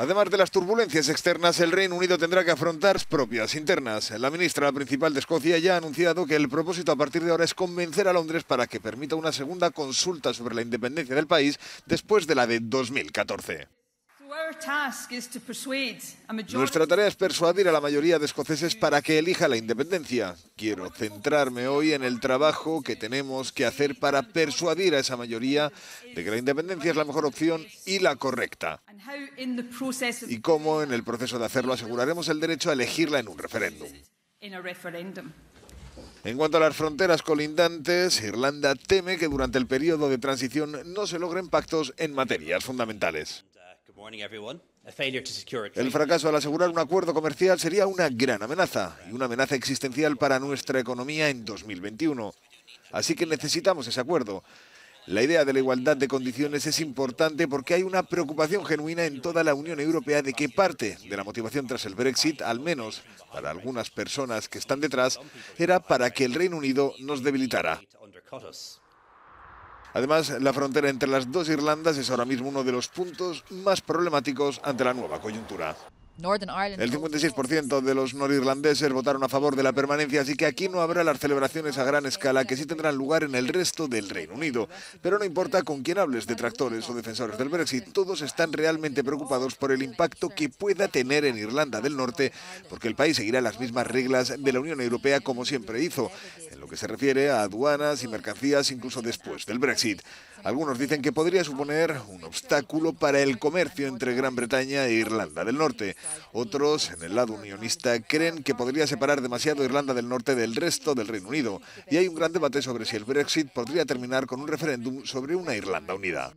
Además de las turbulencias externas, el Reino Unido tendrá que afrontar propias internas. La ministra principal de Escocia ya ha anunciado que el propósito a partir de ahora es convencer a Londres para que permita una segunda consulta sobre la independencia del país después de la de 2014. Nuestra tarea es persuadir a la mayoría de escoceses para que elija la independencia. Quiero centrarme hoy en el trabajo que tenemos que hacer para persuadir a esa mayoría de que la independencia es la mejor opción y la correcta y cómo en el proceso de hacerlo aseguraremos el derecho a elegirla en un referéndum. En cuanto a las fronteras colindantes, Irlanda teme que durante el periodo de transición no se logren pactos en materias fundamentales. El fracaso al asegurar un acuerdo comercial sería una gran amenaza y una amenaza existencial para nuestra economía en 2021. Así que necesitamos ese acuerdo. La idea de la igualdad de condiciones es importante porque hay una preocupación genuina en toda la Unión Europea de que parte de la motivación tras el Brexit, al menos para algunas personas que están detrás, era para que el Reino Unido nos debilitara. Además, la frontera entre las dos Irlandas es ahora mismo uno de los puntos más problemáticos ante la nueva coyuntura. El 56% de los norirlandeses votaron a favor de la permanencia, así que aquí no habrá las celebraciones a gran escala que sí tendrán lugar en el resto del Reino Unido. Pero no importa con quién hables, detractores o defensores del Brexit, todos están realmente preocupados por el impacto que pueda tener en Irlanda del Norte, porque el país seguirá las mismas reglas de la Unión Europea como siempre hizo, en lo que se refiere a aduanas y mercancías incluso después del Brexit. Algunos dicen que podría suponer un obstáculo para el comercio entre Gran Bretaña e Irlanda del Norte. Otros, en el lado unionista, creen que podría separar demasiado Irlanda del Norte del resto del Reino Unido y hay un gran debate sobre si el Brexit podría terminar con un referéndum sobre una Irlanda unida.